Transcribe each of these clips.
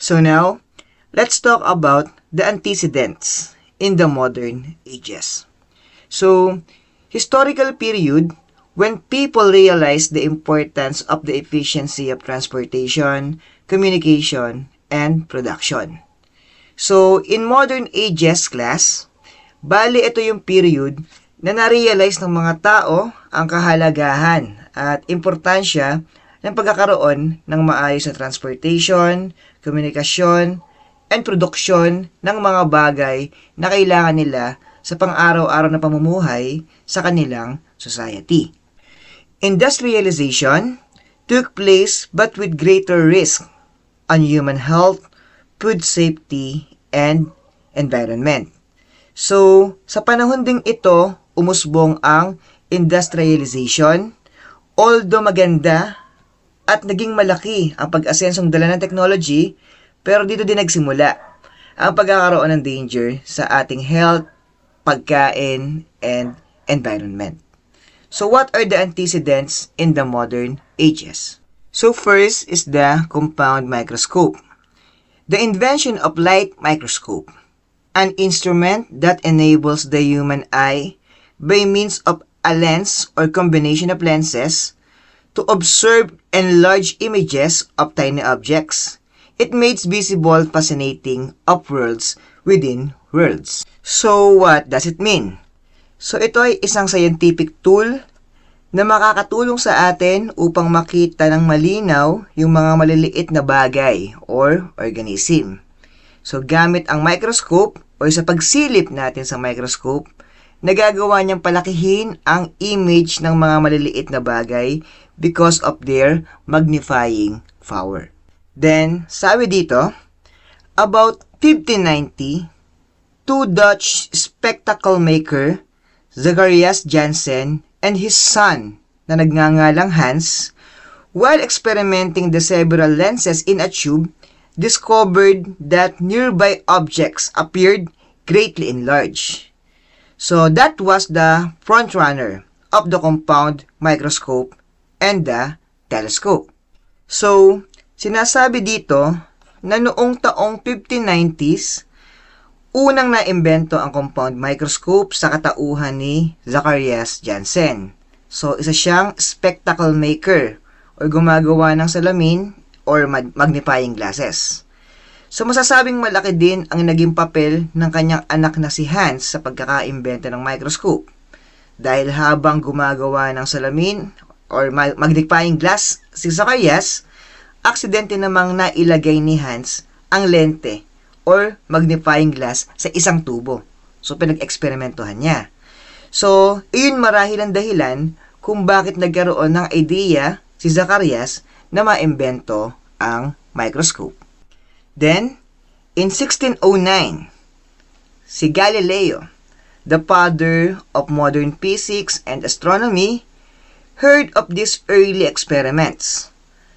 So now, let's talk about the antecedents in the modern ages. So, historical period when people realized the importance of the efficiency of transportation, communication, and production. So, in modern ages class, bali ito yung period na narealize ng mga tao ang kahalagahan at importansya ng pagkakaroon ng maayos na transportation, komunikasyon, and produksyon ng mga bagay na kailangan nila sa pang-araw-araw na pamumuhay sa kanilang society. Industrialization took place but with greater risk on human health, food safety, and environment. So, sa panahon ding ito, umusbong ang industrialization. Although maganda at naging malaki ang pag-asensong dala ng technology pero dito din nagsimula ang pagkakaroon ng danger sa ating health, pagkain, and environment. So what are the antecedents in the modern ages? So first is the compound microscope. The invention of light microscope, an instrument that enables the human eye by means of a lens or combination of lenses to observe enlarged images of tiny objects. It makes visible fascinating worlds within worlds. So what does it mean? So ito ay isang scientific tool na makakatulong sa atin upang makita ng malinaw yung mga maliliit na bagay or organism. So gamit ang microscope o sa pagsilip natin sa microscope, nagagawa niyang palakihin ang image ng mga maliliit na bagay because of their magnifying power. Then, sabi dito, about 1590, two Dutch spectacle maker, Zacharias Jansen and his son na nagngangalang Hans, while experimenting the several lenses in a tube, discovered that nearby objects appeared greatly enlarged. So that was the frontrunner of the compound microscope and the telescope. So, sinasabi dito na noong taong 1590s, unang naimbento ang compound microscope sa katauhan ni Zacharias Janssen. So, isa siyang spectacle maker o gumagawa ng salamin or magnifying glasses. So, masasabing malaki din ang naging papel ng kanyang anak na si Hans sa pagkakaimbento ng microscope. Dahil habang gumagawa ng salamin or magnifying glass si Zacarias, aksidente namang nailagay ni Hans ang lente or magnifying glass sa isang tubo. So, pinag-eksperimentohan niya. So, iyon marahil ang dahilan kung bakit nagkaroon ng idea si Zacarias na maimbento ang microscope. Then, in 1609, si Galileo, the father of modern physics and astronomy, heard of these early experiments,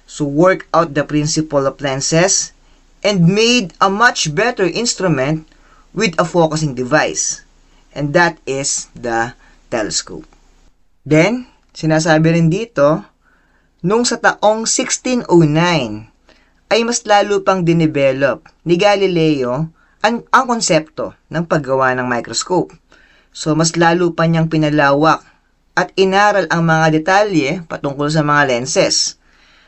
so worked out the principle of lenses, and made a much better instrument with a focusing device, and that is the telescope. Then, sinasabi rin dito, nung sa taong 1609, ay mas lalo pang dinevelop ni Galileo ang, ang konsepto ng paggawa ng microscope. So, mas lalo pa niyang pinalawak at inaral ang mga detalye patungkol sa mga lenses.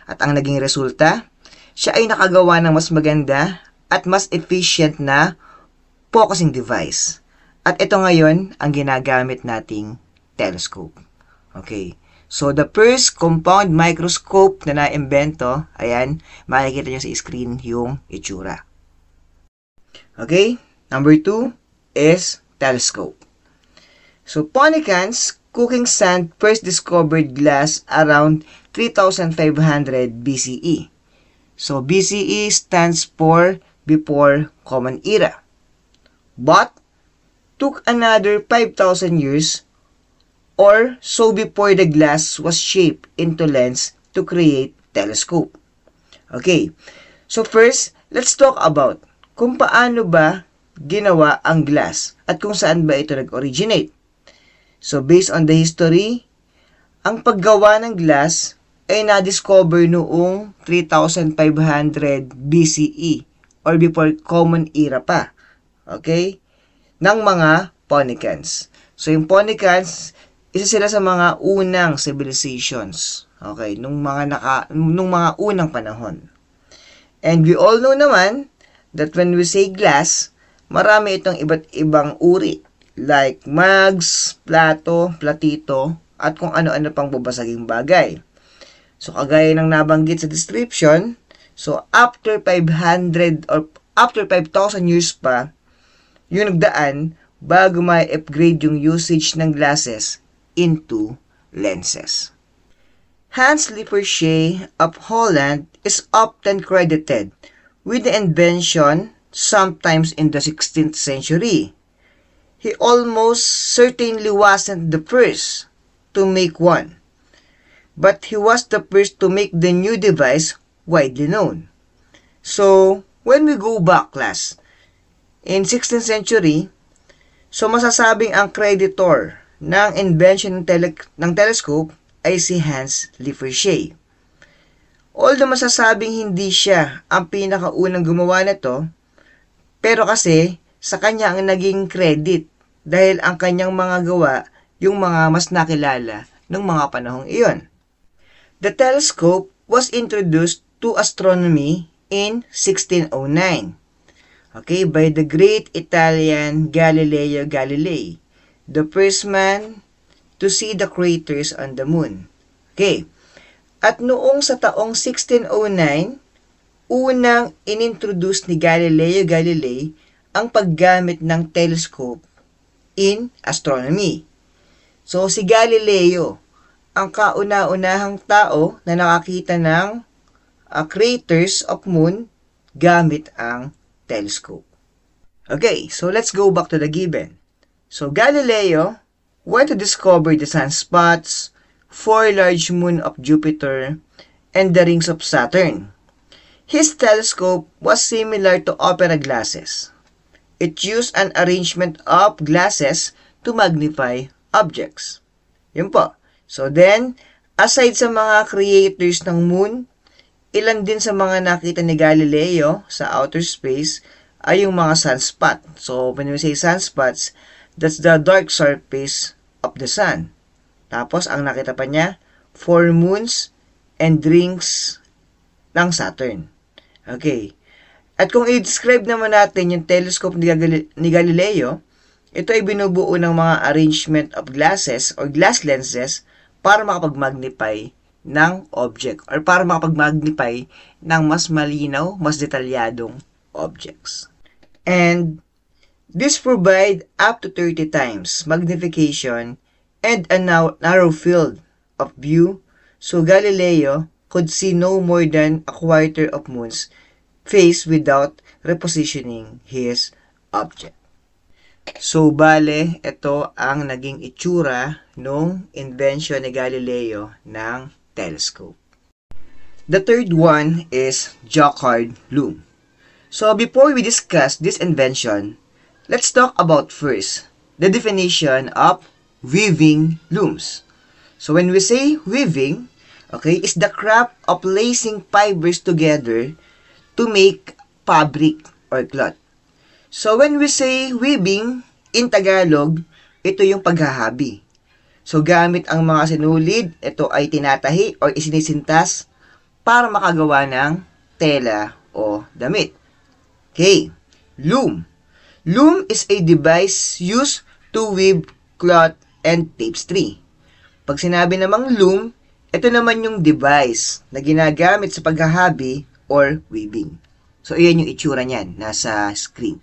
At ang naging resulta, siya ay nakagawa ng mas maganda at mas efficient na focusing device. At ito ngayon ang ginagamit nating telescope. Okay. So, the first compound microscope na naimbento, ayan, makikita nyo sa screen yung itsura. Okay? Number two is telescope. So, Ponicans cooking sand first discovered glass around 3500 BCE. So BCE stands for before Common Era. But took another 5,000 years or so before the glass was shaped into lens to create telescope. Okay, so first, let's talk about kung paano ba ginawa ang glass at kung saan ba ito nag-originate. So, based on the history, ang paggawa ng glass ay na-discover noong 3,500 BCE or before Common Era pa. Okay? Ng mga Phoenicans. So, yung Phoenicans, isa sila sa mga unang civilizations. Okay, nung mga naka, nung mga unang panahon. And we all know naman that when we say glass, marami itong iba't ibang uri like mugs, plato, platito, at kung ano-ano pang bubasaging bagay. So, kagaya ng nabanggit sa description, so after 500 or after 5,000 years pa, yung nagdaan bago may upgrade yung usage ng glasses into lenses. Hans Lippershey of Holland is often credited with the invention sometimes in the 16th century he almost certainly wasn't the first to make one, but he was the first to make the new device widely known. So, when we go back, class, in 16th century, so masasabing ang creditor ng invention ng, tele- ng telescope ay si Hans Lippershey. Although masasabing hindi siya ang pinakaunang gumawa nito, pero kasi sa kanya ang naging credit dahil ang kanyang mga gawa yung mga mas nakilala ng mga panahong iyon. The telescope was introduced to astronomy in 1609 okay, by the great Italian Galileo Galilei, the first man to see the craters on the moon. Okay, at noong sa taong 1609, unang inintroduce ni Galileo Galilei ang paggamit ng telescope in astronomy. So si Galileo, ang kauna-unahang tao na nakakita ng uh, craters of moon gamit ang telescope. Okay, so let's go back to the given. So Galileo went to discover the sunspots, four large moon of Jupiter, and the rings of Saturn. His telescope was similar to opera glasses. It used an arrangement of glasses to magnify objects. Yun po. So then, aside sa mga creators ng moon, ilan din sa mga nakita ni Galileo sa outer space ay yung mga sunspot. So when we say sunspots, that's the dark surface of the sun. Tapos ang nakita pa niya, four moons and rings ng Saturn. Okay. At kung i-describe naman natin yung telescope ni, Galileo, ito ay binubuo ng mga arrangement of glasses or glass lenses para makapag-magnify ng object or para makapag-magnify ng mas malinaw, mas detalyadong objects. And this provide up to 30 times magnification and a narrow field of view so Galileo could see no more than a quarter of moons face without repositioning his object. So, bale, ito ang naging itsura nung invention ni Galileo ng telescope. The third one is Jacquard loom. So, before we discuss this invention, let's talk about first the definition of weaving looms. So, when we say weaving, okay, is the craft of lacing fibers together to make fabric or cloth. So when we say weaving in Tagalog, ito yung paghahabi. So gamit ang mga sinulid, ito ay tinatahi o isinisintas para makagawa ng tela o damit. Okay, loom. Loom is a device used to weave cloth and tapestry. Pag sinabi namang loom, ito naman yung device na ginagamit sa paghahabi or weaving. So, iyan yung itsura niyan, nasa screen.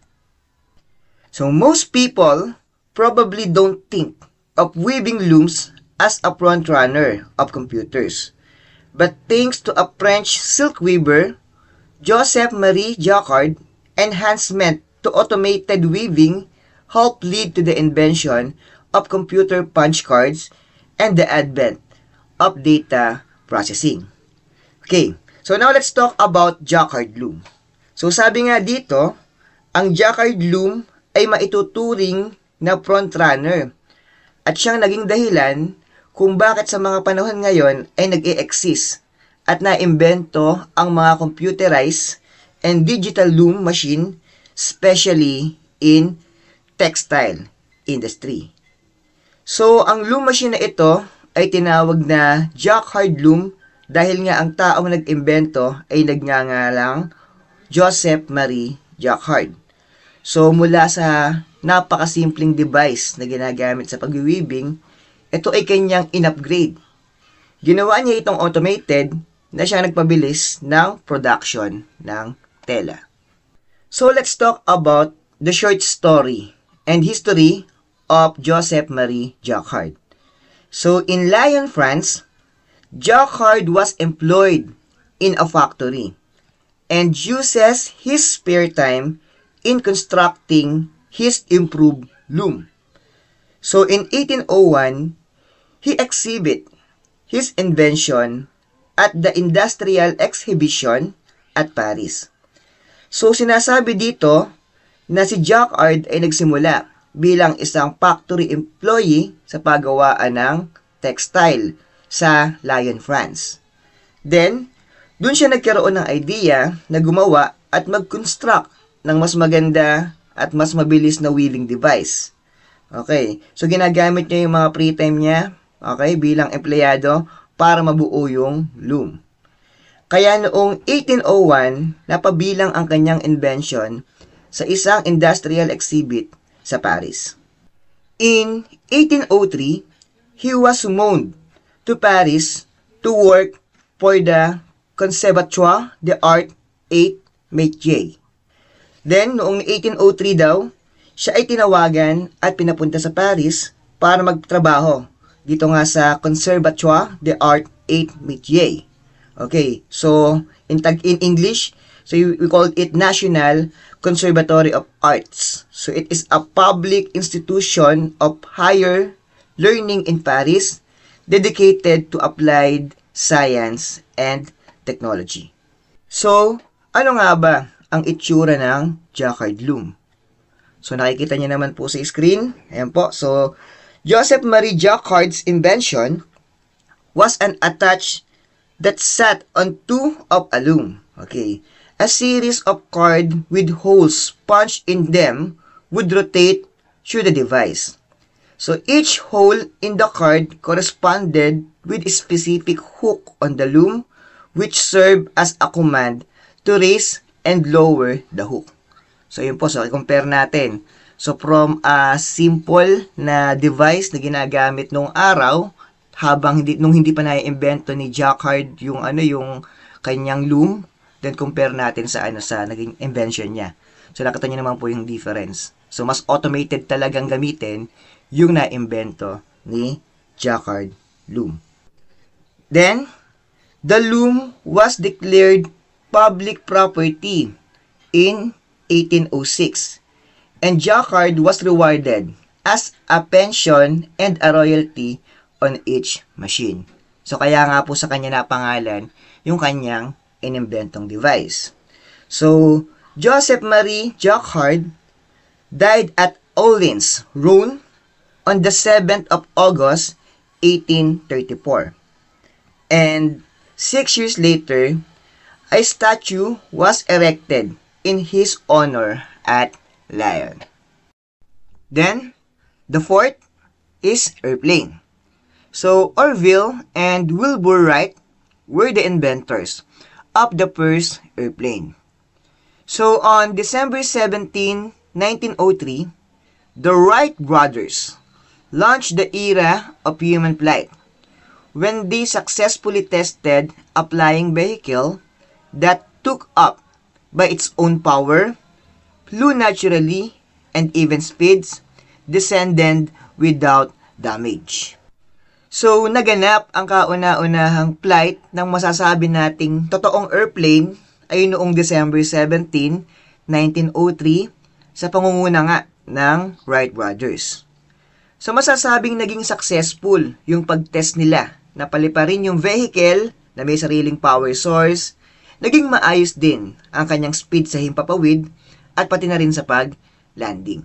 So, most people probably don't think of weaving looms as a front runner of computers. But thanks to a French silk weaver, Joseph Marie Jacquard, enhancement to automated weaving helped lead to the invention of computer punch cards and the advent of data processing. Okay, So now let's talk about Jacquard loom. So sabi nga dito, ang Jacquard loom ay maituturing na front runner At siyang naging dahilan kung bakit sa mga panahon ngayon ay nag exist at naimbento ang mga computerized and digital loom machine especially in textile industry. So, ang loom machine na ito ay tinawag na jacquard loom dahil nga ang taong nag-imbento ay nagngangalang Joseph Marie Jacquard. So mula sa napakasimpleng device na ginagamit sa pag-weaving, ito ay kanyang in-upgrade. Ginawa niya itong automated na siya nagpabilis ng production ng tela. So let's talk about the short story and history of Joseph Marie Jacquard. So in Lyon, France, Jacquard was employed in a factory and uses his spare time in constructing his improved loom. So in 1801, he exhibit his invention at the Industrial Exhibition at Paris. So sinasabi dito na si Jacquard ay nagsimula bilang isang factory employee sa pagawaan ng textile sa Lyon, France. Then, doon siya nagkaroon ng idea na gumawa at mag-construct ng mas maganda at mas mabilis na wheeling device. Okay, so ginagamit niya yung mga free time niya, okay, bilang empleyado para mabuo yung loom. Kaya noong 1801, napabilang ang kanyang invention sa isang industrial exhibit sa Paris. In 1803, he was summoned to Paris to work for the Conservatoire de Art 8 Métier. Then, noong 1803 daw, siya ay tinawagan at pinapunta sa Paris para magtrabaho dito nga sa Conservatoire de Art 8 Métier. Okay, so in, tag in English, so we call it National Conservatory of Arts. So it is a public institution of higher learning in Paris dedicated to applied science and technology. So, ano nga ba ang itsura ng Jacquard Loom? So, nakikita niyo naman po sa screen. Ayan po. So, Joseph Marie Jacquard's invention was an attached that sat on two of a loom. Okay. A series of cord with holes punched in them would rotate through the device. So each hole in the card corresponded with a specific hook on the loom which served as a command to raise and lower the hook. So yun po, so i-compare natin. So from a simple na device na ginagamit nung araw habang hindi, nung hindi pa na-invento ni Jacquard yung ano yung kanyang loom, then compare natin sa ano sa naging invention niya. So nakita niyo naman po yung difference. So mas automated talagang gamitin yung naimbento ni Jacquard Loom. Then, the loom was declared public property in 1806 and Jacquard was rewarded as a pension and a royalty on each machine. So kaya nga po sa kanya napangalan yung kanyang inimbentong device. So, Joseph Marie Jacquard died at Orleans, Rhone, on the 7th of August, 1834. And six years later, a statue was erected in his honor at Lyon. Then, the fourth is airplane. So, Orville and Wilbur Wright were the inventors of the first airplane. So, on December 17, 1903, the Wright brothers launched the era of human flight when they successfully tested a flying vehicle that took up by its own power, flew naturally, and even speeds, descended without damage. So, naganap ang kauna-unahang flight ng masasabi nating totoong airplane ay noong December 17, 1903 sa pangunguna nga ng Wright Brothers. So masasabing naging successful yung pag-test nila na paliparin yung vehicle na may sariling power source, naging maayos din ang kanyang speed sa himpapawid at pati na rin sa pag-landing.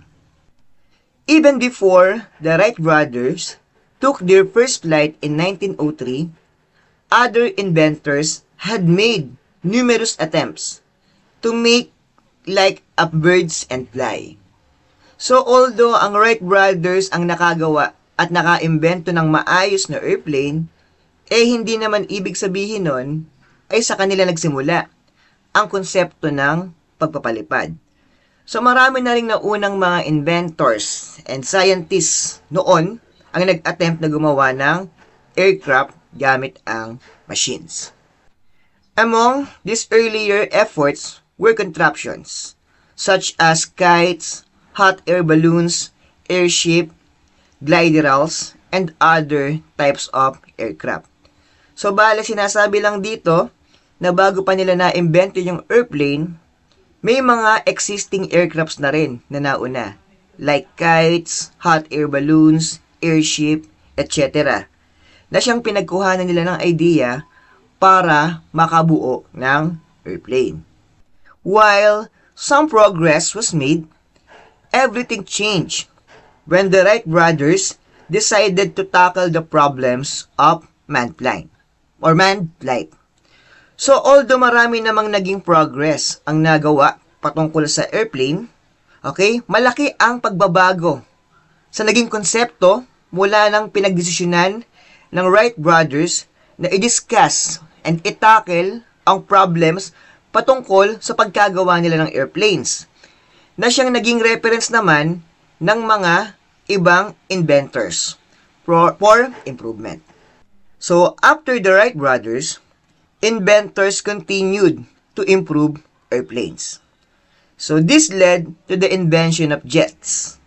Even before the Wright brothers took their first flight in 1903, other inventors had made numerous attempts to make like up birds and fly. So although ang Wright brothers ang nakagawa at naka nakaimbento ng maayos na airplane, eh hindi naman ibig sabihin nun ay sa kanila nagsimula ang konsepto ng pagpapalipad. So marami na rin naunang mga inventors and scientists noon ang nag-attempt na gumawa ng aircraft gamit ang machines. Among these earlier efforts were contraptions such as kites, hot air balloons, airship, gliderals, and other types of aircraft. So, bale, sinasabi lang dito na bago pa nila na-invento yung airplane, may mga existing aircrafts na rin na nauna, like kites, hot air balloons, airship, etc. Na siyang pinagkuhanan nila ng idea para makabuo ng airplane. While some progress was made everything changed when the Wright brothers decided to tackle the problems of mankind or man life. So although marami namang naging progress ang nagawa patungkol sa airplane, okay, malaki ang pagbabago sa naging konsepto mula ng pinagdesisyonan ng Wright brothers na i-discuss and i-tackle ang problems patungkol sa pagkagawa nila ng airplanes na siyang naging reference naman ng mga ibang inventors for, for improvement. So, after the Wright brothers, inventors continued to improve airplanes. So, this led to the invention of jets,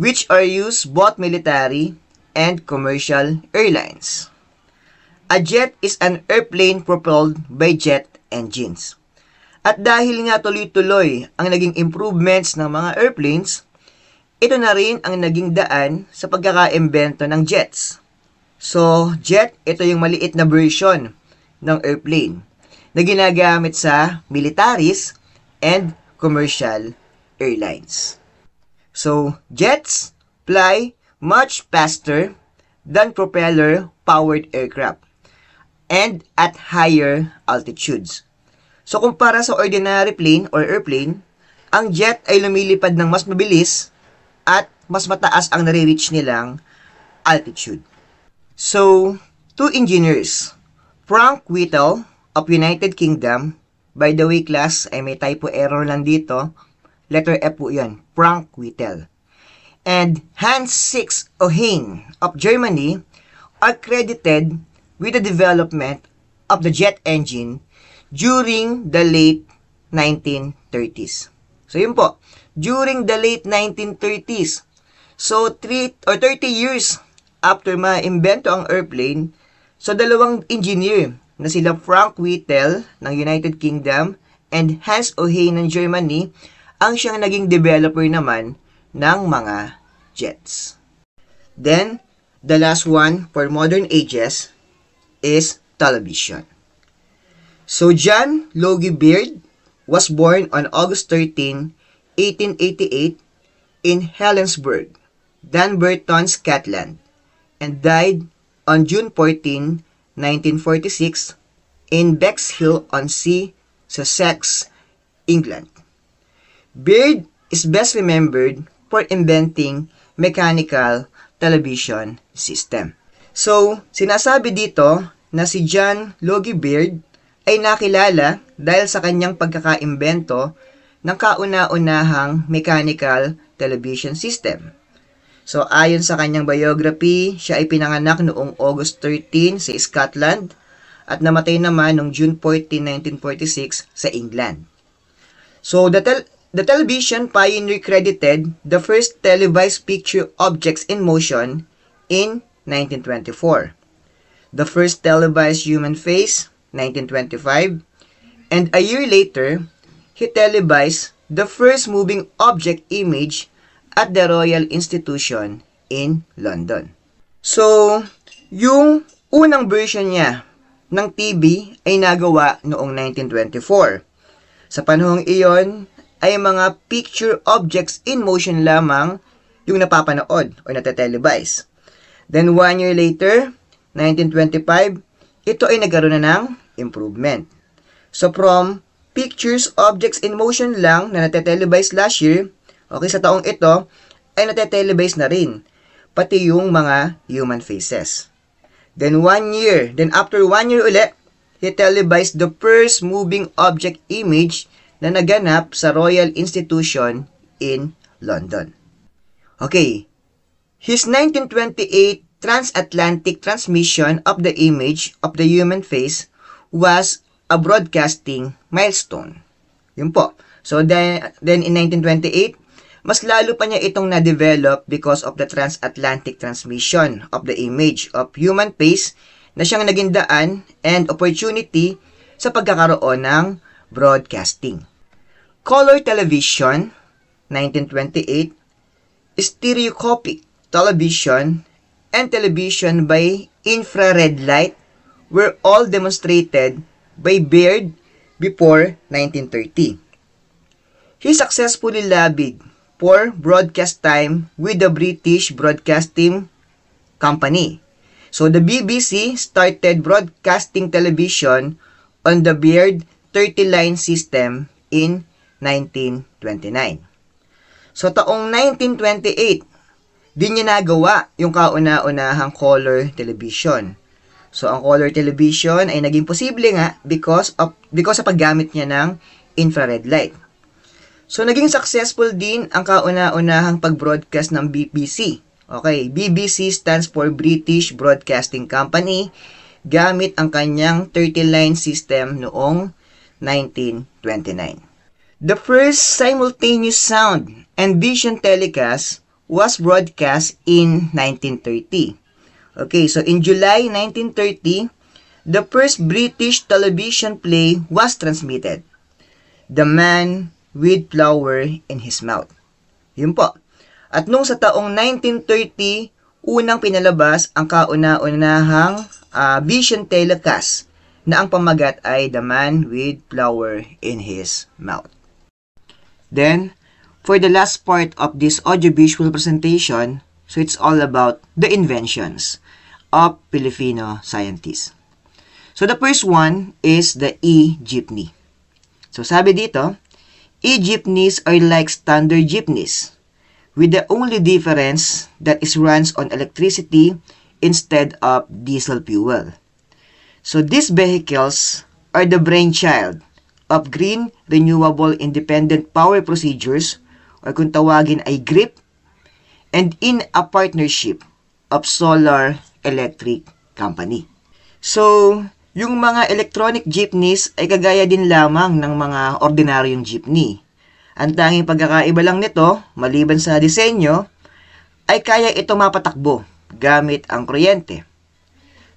which are used both military and commercial airlines. A jet is an airplane propelled by jet engines. At dahil nga tuloy-tuloy ang naging improvements ng mga airplanes, ito na rin ang naging daan sa pagkakaimbento ng jets. So, jet, ito yung maliit na version ng airplane na ginagamit sa militaries and commercial airlines. So, jets fly much faster than propeller-powered aircraft and at higher altitudes. So kumpara sa ordinary plane or airplane, ang jet ay lumilipad ng mas mabilis at mas mataas ang nare-reach nilang altitude. So, two engineers, Frank Whittle of United Kingdom, by the way class, ay may typo error lang dito, letter F po yan, Frank Whittle. And Hans Six Ohin of Germany are credited with the development of the jet engine during the late 1930s. So, yun po. During the late 1930s. So, 3 or 30 years after ma-invento ang airplane, so dalawang engineer na sila Frank Whittle ng United Kingdom and Hans Ohain ng Germany ang siyang naging developer naman ng mga jets. Then, the last one for modern ages is television. So John Logie Beard was born on August 13, 1888 in Helensburgh, Dunbarton, Scotland, and died on June 14, 1946 in Bexhill-on-Sea, Sussex, England. Beard is best remembered for inventing mechanical television system. So, sinasabi dito na si John Logie Beard ay nakilala dahil sa kanyang pagkakaimbento ng kauna-unahang mechanical television system. So ayon sa kanyang biography, siya ay pinanganak noong August 13 sa Scotland at namatay naman noong June 14, 1946 sa England. So the, tel- the television pioneer credited the first televised picture objects in motion in 1924. The first televised human face 1925. And a year later, he televised the first moving object image at the Royal Institution in London. So, yung unang version niya ng TV ay nagawa noong 1924. Sa panahong iyon ay mga picture objects in motion lamang yung napapanood o natetelevize. Then one year later, 1925, ito ay nagkaroon na ng improvement. So from pictures, objects in motion lang na natetelevise last year, okay, sa taong ito, ay natetelevise na rin, pati yung mga human faces. Then one year, then after one year ulit, he televised the first moving object image na naganap sa Royal Institution in London. Okay, his 1928 transatlantic transmission of the image of the human face was a broadcasting milestone. Yun po. So then, then in 1928, mas lalo pa niya itong na-develop because of the transatlantic transmission of the image of human face na siyang naging daan and opportunity sa pagkakaroon ng broadcasting. Color television, 1928, stereoscopic television, and television by infrared light were all demonstrated by Baird before 1930. He successfully lobbied for broadcast time with the British Broadcasting Company. So the BBC started broadcasting television on the Baird 30-line system in 1929. So taong 1928, di niya nagawa yung kauna-unahang color television. So, ang color television ay naging posible nga because, of, because sa paggamit niya ng infrared light. So, naging successful din ang kauna-unahang pag-broadcast ng BBC. Okay, BBC stands for British Broadcasting Company gamit ang kanyang 30-line system noong 1929. The first simultaneous sound and vision telecast was broadcast in 1930. Okay, so in July 1930, the first British television play was transmitted. The Man with Flower in His Mouth. Yun po. At nung sa taong 1930, unang pinalabas ang kauna-unahang uh, Vision Telecast na ang pamagat ay The Man with Flower in His Mouth. Then, for the last part of this audiovisual presentation, so it's all about the inventions of Filipino scientists. So the first one is the e-jeepney. So sabi dito, e-jeepneys are like standard jeepneys with the only difference that is runs on electricity instead of diesel fuel. So these vehicles are the brainchild of green renewable independent power procedures or kung tawagin ay GRIP and in a partnership of solar Electric Company. So, yung mga electronic jeepneys ay kagaya din lamang ng mga ordinaryong jeepney. Ang tanging pagkakaiba lang nito, maliban sa disenyo, ay kaya ito mapatakbo gamit ang kuryente.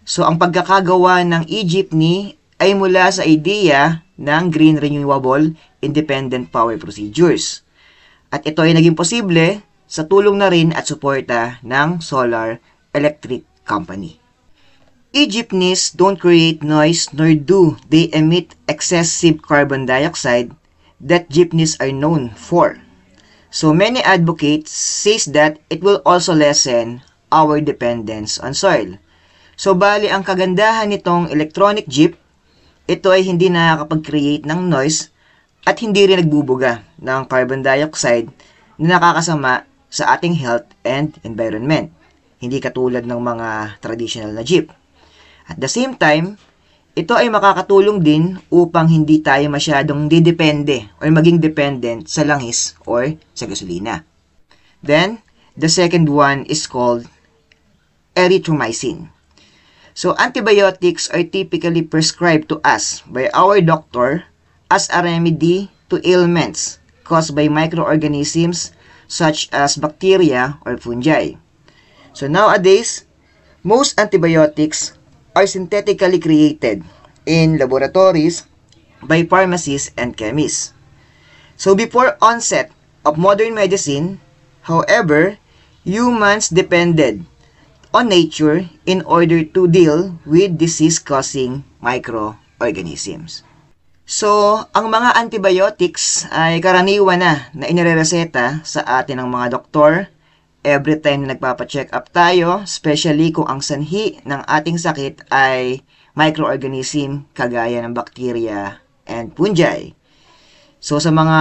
So, ang pagkakagawa ng e-jeepney ay mula sa ideya ng Green Renewable Independent Power Procedures. At ito ay naging posible sa tulong na rin at suporta ng Solar Electric Company. Egyptnests don't create noise nor do they emit excessive carbon dioxide that jeepneys are known for. So many advocates says that it will also lessen our dependence on soil. So bali ang kagandahan nitong electronic jeep, ito ay hindi nakakapag-create ng noise at hindi rin nagbubuga ng carbon dioxide na nakakasama sa ating health and environment hindi katulad ng mga traditional na jeep. At the same time, ito ay makakatulong din upang hindi tayo masyadong didepende or maging dependent sa langis or sa gasolina. Then, the second one is called erythromycin. So, antibiotics are typically prescribed to us by our doctor as a remedy to ailments caused by microorganisms such as bacteria or fungi. So nowadays, most antibiotics are synthetically created in laboratories by pharmacies and chemists. So before onset of modern medicine, however, humans depended on nature in order to deal with disease-causing microorganisms. So, ang mga antibiotics ay karaniwan na na inirereseta sa atin ng mga doktor every time na nagpapacheck up tayo, especially kung ang sanhi ng ating sakit ay microorganism kagaya ng bacteria and fungi. So sa mga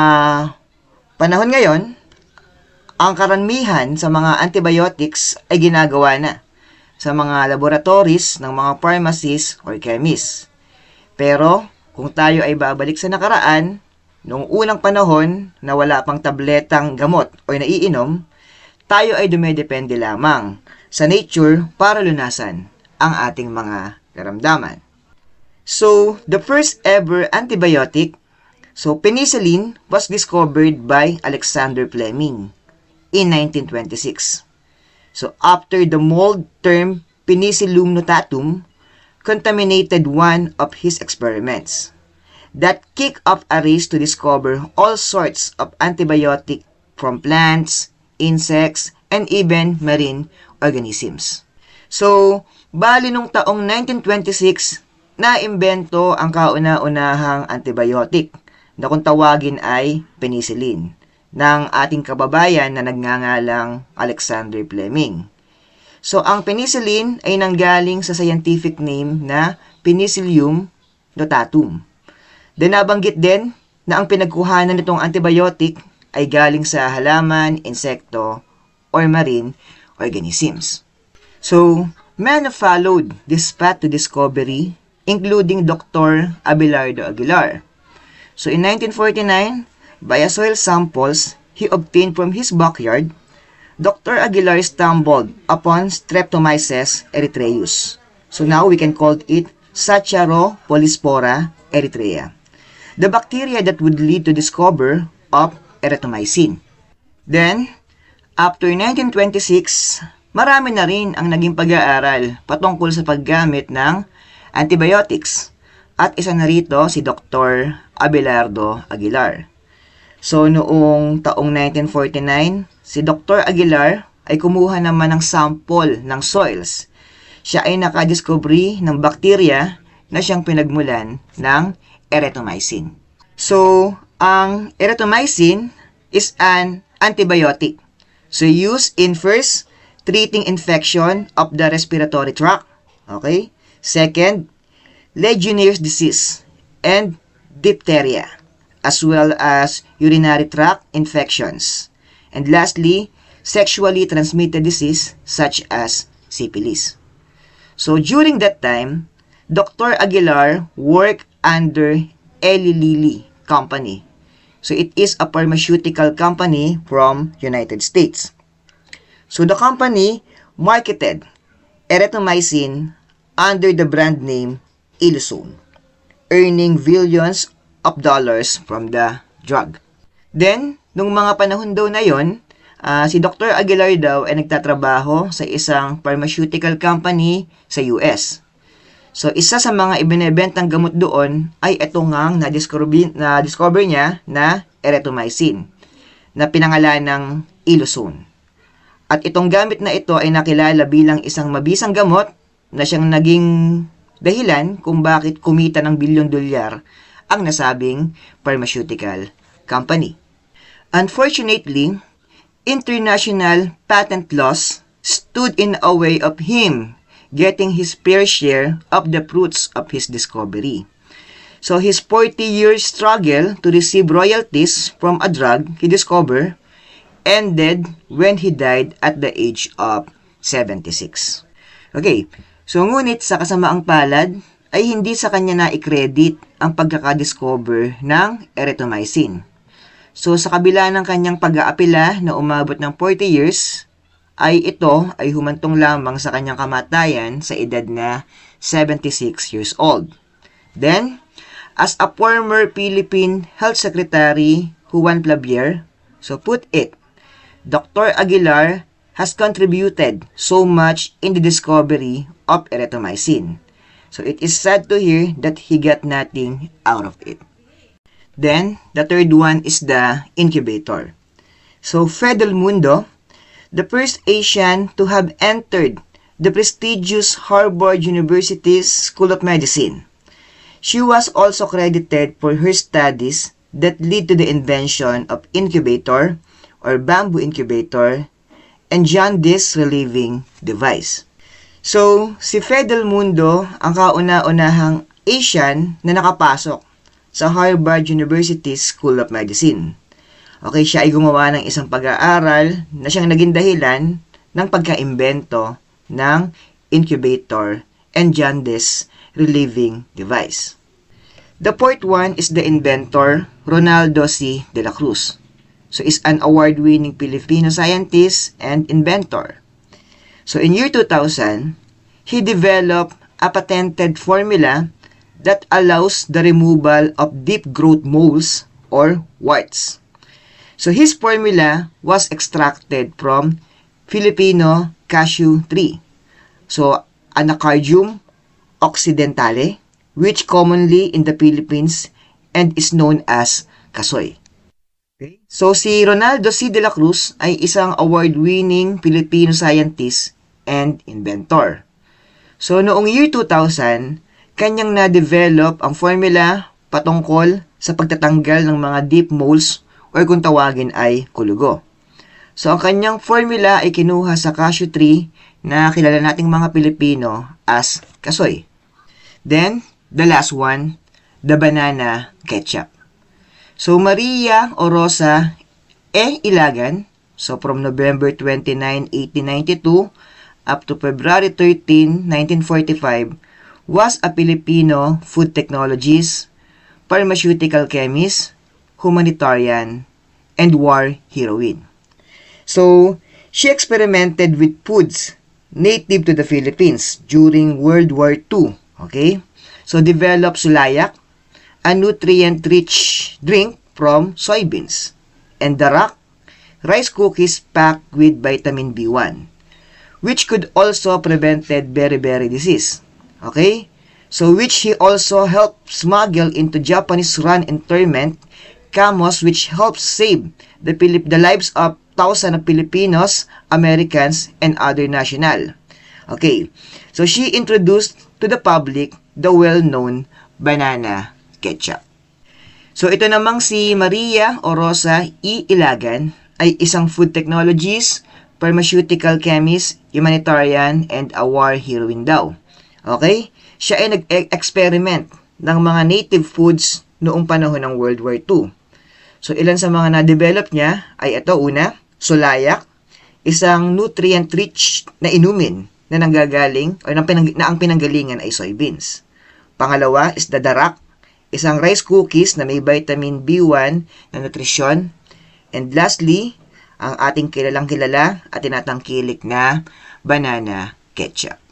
panahon ngayon, ang karanmihan sa mga antibiotics ay ginagawa na sa mga laboratories ng mga pharmacies or chemists. Pero kung tayo ay babalik sa nakaraan, noong unang panahon na wala pang tabletang gamot o naiinom, tayo ay dumedepende lamang sa nature para lunasan ang ating mga karamdaman. So, the first ever antibiotic, so penicillin, was discovered by Alexander Fleming in 1926. So, after the mold term penicillium notatum contaminated one of his experiments that kick off a race to discover all sorts of antibiotic from plants, insects, and even marine organisms. So, bali nung taong 1926, naimbento ang kauna-unahang antibiotic na kung tawagin ay penicillin ng ating kababayan na nagngangalang Alexander Fleming. So, ang penicillin ay nanggaling sa scientific name na Penicillium notatum. Dinabanggit din na ang pinagkuhanan nitong antibiotic ay galing sa halaman, insekto, or marine organisms. So, men followed this path to discovery, including Dr. Abelardo Aguilar. So, in 1949, via soil samples he obtained from his backyard, Dr. Aguilar stumbled upon Streptomyces erythreus. So now we can call it polyspora erythrea. The bacteria that would lead to discover of erythromycin. Then, after 1926, marami na rin ang naging pag-aaral patungkol sa paggamit ng antibiotics. At isa na rito si Dr. Abelardo Aguilar. So, noong taong 1949, si Dr. Aguilar ay kumuha naman ng sample ng soils. Siya ay nakadiscovery ng bakterya na siyang pinagmulan ng erythromycin. So, ang erythromycin is an antibiotic. So, used in first, treating infection of the respiratory tract. Okay? Second, Legionnaire's disease and diphtheria, as well as urinary tract infections. And lastly, sexually transmitted disease such as syphilis. So, during that time, Dr. Aguilar worked under Eli Lilly Company So it is a pharmaceutical company from United States. So the company marketed erythromycin under the brand name Iluzone, earning billions of dollars from the drug. Then, nung mga panahon daw na yon, uh, ah, si Dr. Aguilar daw ay nagtatrabaho sa isang pharmaceutical company sa US. So, isa sa mga ibinebentang gamot doon ay ito ngang na-discover na discover niya na erythromycin na pinangalan ng Ilusun. At itong gamit na ito ay nakilala bilang isang mabisang gamot na siyang naging dahilan kung bakit kumita ng bilyon dolyar ang nasabing pharmaceutical company. Unfortunately, international patent laws stood in a way of him getting his fair share of the fruits of his discovery. So his 40-year struggle to receive royalties from a drug he discovered ended when he died at the age of 76. Okay, so ngunit sa kasamaang palad ay hindi sa kanya na i-credit ang pagkakadiscover ng erythromycin. So sa kabila ng kanyang pag-aapila na umabot ng 40 years, ay ito ay humantong lamang sa kanyang kamatayan sa edad na 76 years old. Then, as a former Philippine Health Secretary Juan Plabier, so put it, Dr. Aguilar has contributed so much in the discovery of erythromycin. So it is sad to hear that he got nothing out of it. Then, the third one is the incubator. So, Fedel Mundo the first Asian to have entered the prestigious Harvard University's School of Medicine. She was also credited for her studies that lead to the invention of incubator or bamboo incubator and jaundice relieving device. So, si Fidel Mundo ang kauna-unahang Asian na nakapasok sa Harvard University School of Medicine. Okay, siya ay gumawa ng isang pag-aaral na siyang naging dahilan ng pagkaimbento ng incubator and jaundice relieving device. The fourth one is the inventor Ronaldo C. De La Cruz. So is an award-winning Filipino scientist and inventor. So in year 2000, he developed a patented formula that allows the removal of deep growth moles or warts. So his formula was extracted from Filipino cashew tree. So Anacardium occidentale, which commonly in the Philippines and is known as kasoy. Okay. So si Ronaldo C. De La Cruz ay isang award-winning Filipino scientist and inventor. So noong year 2000, kanyang na-develop ang formula patungkol sa pagtatanggal ng mga deep moles or kung tawagin ay kulugo. So ang kanyang formula ay kinuha sa cashew tree na kilala nating mga Pilipino as kasoy. Then, the last one, the banana ketchup. So Maria Orosa E. Ilagan, so from November 29, 1892 up to February 13, 1945, was a Filipino food technologist, pharmaceutical chemist, humanitarian, and war heroine. So, she experimented with foods native to the Philippines during World War II. Okay? So, developed sulayak, a nutrient-rich drink from soybeans, and darak, rice cookies packed with vitamin B1, which could also prevented beriberi disease. Okay? So, which he also helped smuggle into Japanese-run internment CAMOS which helps save the, Pilip the lives of thousands of Filipinos, Americans, and other national. Okay, so she introduced to the public the well-known banana ketchup. So ito namang si Maria Orosa E. Ilagan ay isang food technologist, pharmaceutical chemist, humanitarian, and a war heroine daw. Okay? Siya ay nag-experiment ng mga native foods noong panahon ng World War II. So, ilan sa mga na-develop niya ay ito, una, solayak, isang nutrient-rich na inumin na nanggagaling o na, pinang, na ang pinanggalingan ay soybeans. Pangalawa is the isang rice cookies na may vitamin B1 na nutrisyon. And lastly, ang ating kilalang kilala at tinatangkilik na banana ketchup.